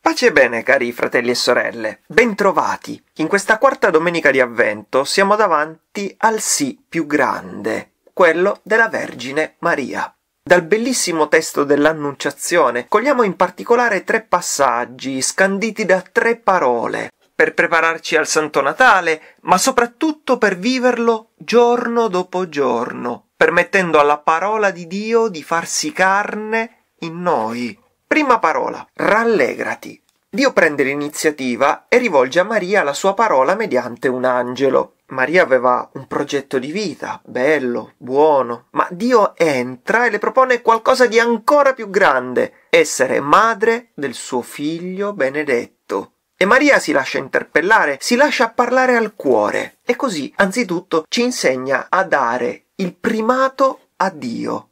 Pace e bene, cari fratelli e sorelle, bentrovati. In questa quarta domenica di avvento siamo davanti al sì più grande, quello della Vergine Maria. Dal bellissimo testo dell'Annunciazione cogliamo in particolare tre passaggi scanditi da tre parole per prepararci al Santo Natale, ma soprattutto per viverlo giorno dopo giorno, permettendo alla parola di Dio di farsi carne in noi. Prima parola, rallegrati. Dio prende l'iniziativa e rivolge a Maria la sua parola mediante un angelo. Maria aveva un progetto di vita, bello, buono, ma Dio entra e le propone qualcosa di ancora più grande, essere madre del suo figlio benedetto. E Maria si lascia interpellare, si lascia parlare al cuore e così anzitutto ci insegna a dare il primato a Dio.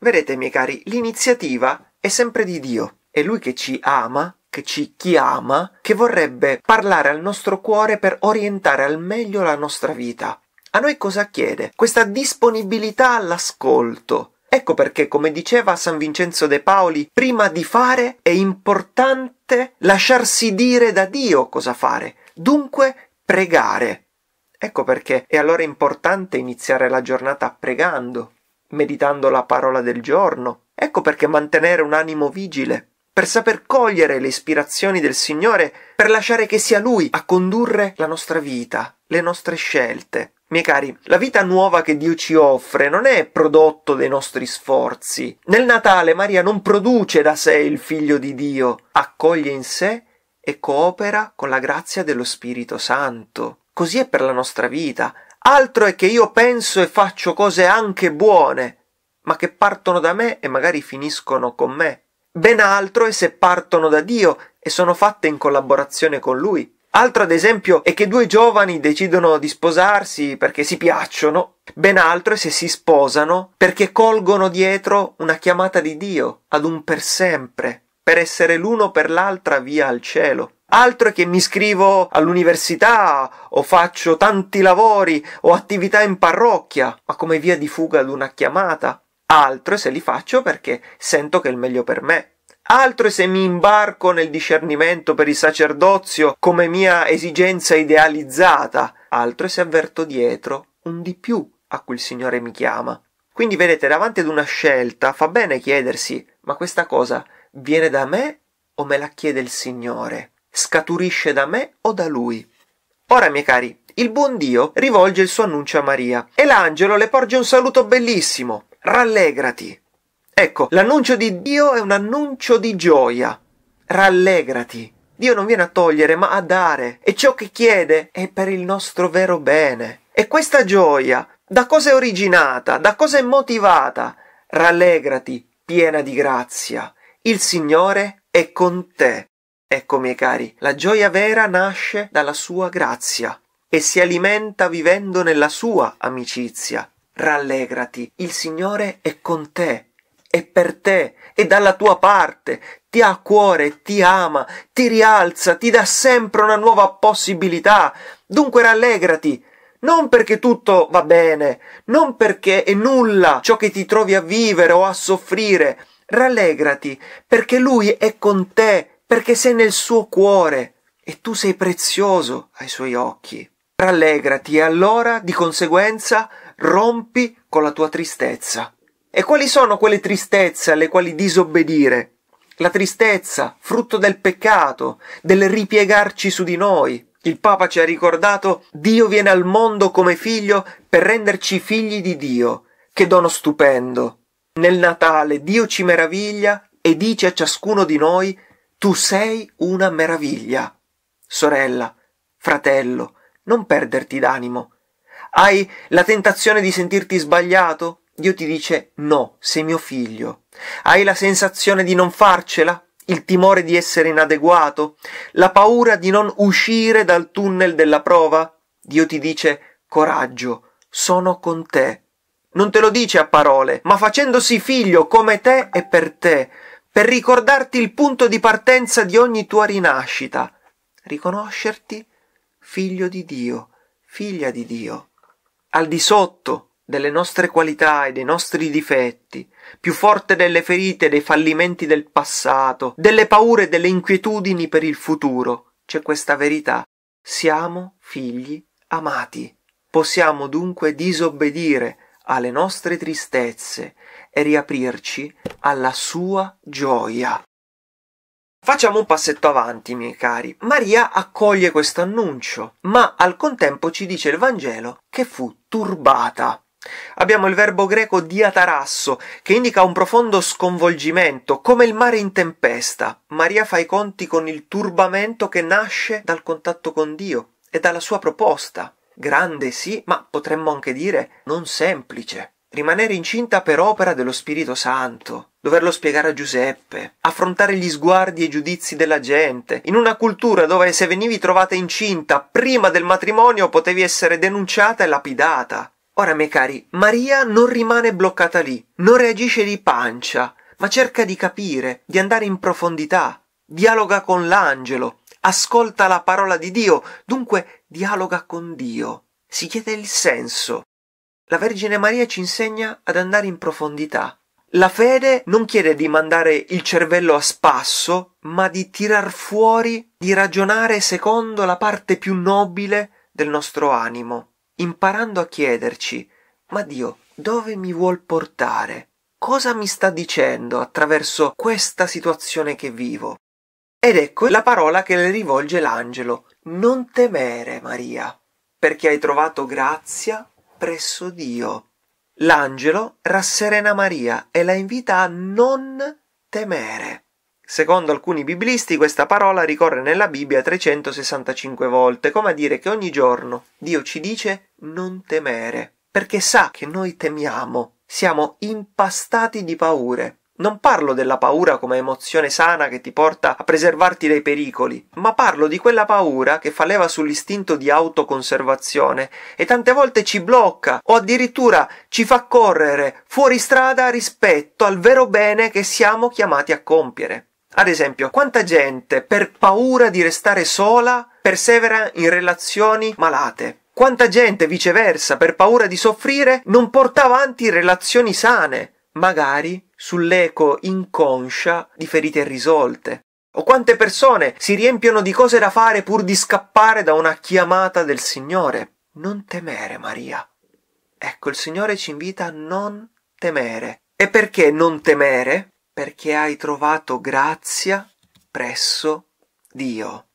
Vedete, miei cari, l'iniziativa è sempre di Dio. È Lui che ci ama, che ci chiama, che vorrebbe parlare al nostro cuore per orientare al meglio la nostra vita. A noi cosa chiede? Questa disponibilità all'ascolto. Ecco perché, come diceva San Vincenzo De Paoli, prima di fare è importante lasciarsi dire da Dio cosa fare, dunque pregare. Ecco perché è allora importante iniziare la giornata pregando, meditando la parola del giorno. Ecco perché mantenere un animo vigile, per saper cogliere le ispirazioni del Signore, per lasciare che sia Lui a condurre la nostra vita, le nostre scelte. Miei cari, la vita nuova che Dio ci offre non è prodotto dei nostri sforzi. Nel Natale Maria non produce da sé il figlio di Dio, accoglie in sé e coopera con la grazia dello Spirito Santo. Così è per la nostra vita. Altro è che io penso e faccio cose anche buone, ma che partono da me e magari finiscono con me. Ben altro è se partono da Dio e sono fatte in collaborazione con Lui. Altro ad esempio è che due giovani decidono di sposarsi perché si piacciono, ben altro è se si sposano perché colgono dietro una chiamata di Dio ad un per sempre, per essere l'uno per l'altra via al cielo. Altro che mi iscrivo all'università o faccio tanti lavori o attività in parrocchia, ma come via di fuga ad una chiamata. Altro se li faccio perché sento che è il meglio per me. Altro se mi imbarco nel discernimento per il sacerdozio come mia esigenza idealizzata. Altro se avverto dietro un di più a cui il Signore mi chiama. Quindi vedete, davanti ad una scelta fa bene chiedersi, ma questa cosa viene da me o me la chiede il Signore? scaturisce da me o da lui. Ora, miei cari, il buon Dio rivolge il suo annuncio a Maria e l'angelo le porge un saluto bellissimo. Rallegrati. Ecco, l'annuncio di Dio è un annuncio di gioia. Rallegrati. Dio non viene a togliere, ma a dare. E ciò che chiede è per il nostro vero bene. E questa gioia, da cosa è originata? Da cosa è motivata? Rallegrati, piena di grazia. Il Signore è con te. Ecco, miei cari, la gioia vera nasce dalla sua grazia e si alimenta vivendo nella sua amicizia. Rallegrati, il Signore è con te, è per te, è dalla tua parte, ti ha a cuore, ti ama, ti rialza, ti dà sempre una nuova possibilità. Dunque rallegrati, non perché tutto va bene, non perché è nulla ciò che ti trovi a vivere o a soffrire. Rallegrati, perché Lui è con te perché sei nel suo cuore e tu sei prezioso ai suoi occhi. Rallegrati e allora, di conseguenza, rompi con la tua tristezza. E quali sono quelle tristezze alle quali disobbedire? La tristezza, frutto del peccato, del ripiegarci su di noi. Il Papa ci ha ricordato Dio viene al mondo come figlio per renderci figli di Dio. Che dono stupendo! Nel Natale Dio ci meraviglia e dice a ciascuno di noi tu sei una meraviglia. Sorella, fratello, non perderti d'animo. Hai la tentazione di sentirti sbagliato? Dio ti dice no, sei mio figlio. Hai la sensazione di non farcela? Il timore di essere inadeguato? La paura di non uscire dal tunnel della prova? Dio ti dice coraggio, sono con te. Non te lo dice a parole, ma facendosi figlio come te e per te, per ricordarti il punto di partenza di ogni tua rinascita, riconoscerti figlio di Dio, figlia di Dio. Al di sotto delle nostre qualità e dei nostri difetti, più forte delle ferite, dei fallimenti del passato, delle paure e delle inquietudini per il futuro, c'è questa verità. Siamo figli amati. Possiamo dunque disobbedire alle nostre tristezze e riaprirci alla sua gioia. Facciamo un passetto avanti, miei cari. Maria accoglie questo annuncio, ma al contempo ci dice il Vangelo che fu turbata. Abbiamo il verbo greco diatarasso, che indica un profondo sconvolgimento, come il mare in tempesta. Maria fa i conti con il turbamento che nasce dal contatto con Dio e dalla sua proposta. Grande sì, ma potremmo anche dire non semplice. Rimanere incinta per opera dello Spirito Santo, doverlo spiegare a Giuseppe, affrontare gli sguardi e i giudizi della gente, in una cultura dove se venivi trovata incinta prima del matrimonio potevi essere denunciata e lapidata. Ora, miei cari, Maria non rimane bloccata lì, non reagisce di pancia, ma cerca di capire, di andare in profondità, dialoga con l'angelo, ascolta la parola di Dio, dunque dialoga con Dio, si chiede il senso, la Vergine Maria ci insegna ad andare in profondità. La fede non chiede di mandare il cervello a spasso, ma di tirar fuori, di ragionare secondo la parte più nobile del nostro animo, imparando a chiederci, ma Dio, dove mi vuol portare? Cosa mi sta dicendo attraverso questa situazione che vivo? Ed ecco la parola che le rivolge l'angelo. Non temere, Maria, perché hai trovato grazia presso Dio. L'angelo rasserena Maria e la invita a non temere. Secondo alcuni biblisti questa parola ricorre nella Bibbia 365 volte, come a dire che ogni giorno Dio ci dice non temere, perché sa che noi temiamo, siamo impastati di paure. Non parlo della paura come emozione sana che ti porta a preservarti dai pericoli, ma parlo di quella paura che fa leva sull'istinto di autoconservazione e tante volte ci blocca o addirittura ci fa correre fuori strada rispetto al vero bene che siamo chiamati a compiere. Ad esempio, quanta gente per paura di restare sola persevera in relazioni malate? Quanta gente viceversa per paura di soffrire non porta avanti relazioni sane, magari sull'eco inconscia di ferite irrisolte. O quante persone si riempiono di cose da fare pur di scappare da una chiamata del Signore. Non temere, Maria. Ecco, il Signore ci invita a non temere. E perché non temere? Perché hai trovato grazia presso Dio.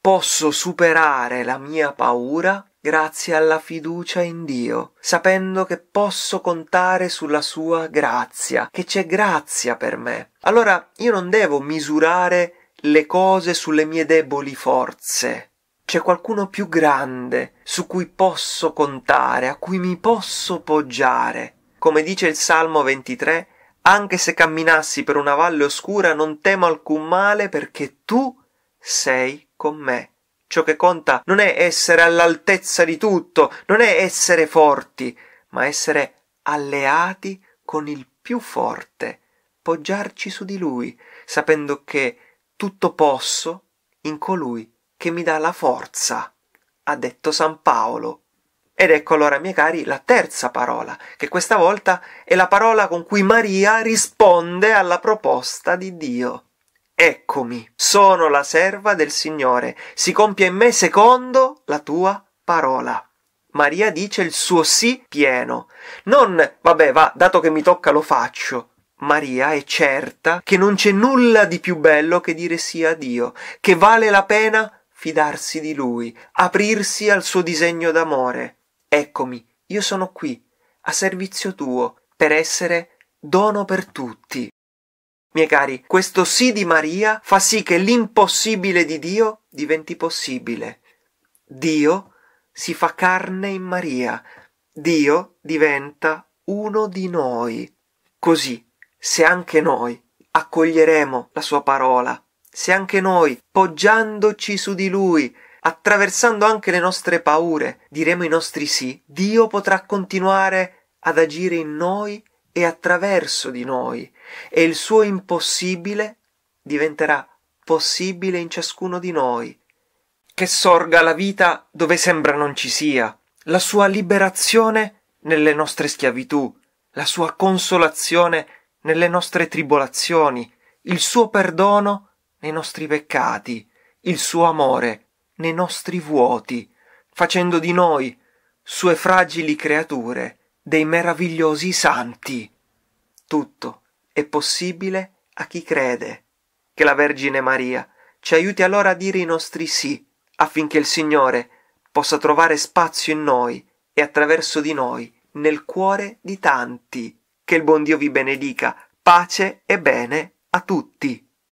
Posso superare la mia paura grazie alla fiducia in Dio, sapendo che posso contare sulla sua grazia, che c'è grazia per me. Allora io non devo misurare le cose sulle mie deboli forze. C'è qualcuno più grande su cui posso contare, a cui mi posso poggiare. Come dice il Salmo 23, anche se camminassi per una valle oscura non temo alcun male perché tu sei con me. Ciò che conta non è essere all'altezza di tutto, non è essere forti, ma essere alleati con il più forte, poggiarci su di lui, sapendo che tutto posso in colui che mi dà la forza, ha detto San Paolo. Ed ecco allora, miei cari, la terza parola, che questa volta è la parola con cui Maria risponde alla proposta di Dio. Eccomi, sono la serva del Signore, si compia in me secondo la tua parola. Maria dice il suo sì pieno. Non, vabbè, va, dato che mi tocca lo faccio. Maria è certa che non c'è nulla di più bello che dire sì a Dio, che vale la pena fidarsi di Lui, aprirsi al suo disegno d'amore. Eccomi, io sono qui, a servizio tuo, per essere dono per tutti. Miei cari, questo sì di Maria fa sì che l'impossibile di Dio diventi possibile. Dio si fa carne in Maria. Dio diventa uno di noi. Così, se anche noi accoglieremo la sua parola, se anche noi, poggiandoci su di lui, attraversando anche le nostre paure, diremo i nostri sì, Dio potrà continuare ad agire in noi e attraverso di noi e il suo impossibile diventerà possibile in ciascuno di noi. Che sorga la vita dove sembra non ci sia, la sua liberazione nelle nostre schiavitù, la sua consolazione nelle nostre tribolazioni, il suo perdono nei nostri peccati, il suo amore nei nostri vuoti, facendo di noi sue fragili creature, dei meravigliosi santi. Tutto è possibile a chi crede. Che la Vergine Maria ci aiuti allora a dire i nostri sì, affinché il Signore possa trovare spazio in noi e attraverso di noi nel cuore di tanti. Che il buon Dio vi benedica, pace e bene a tutti.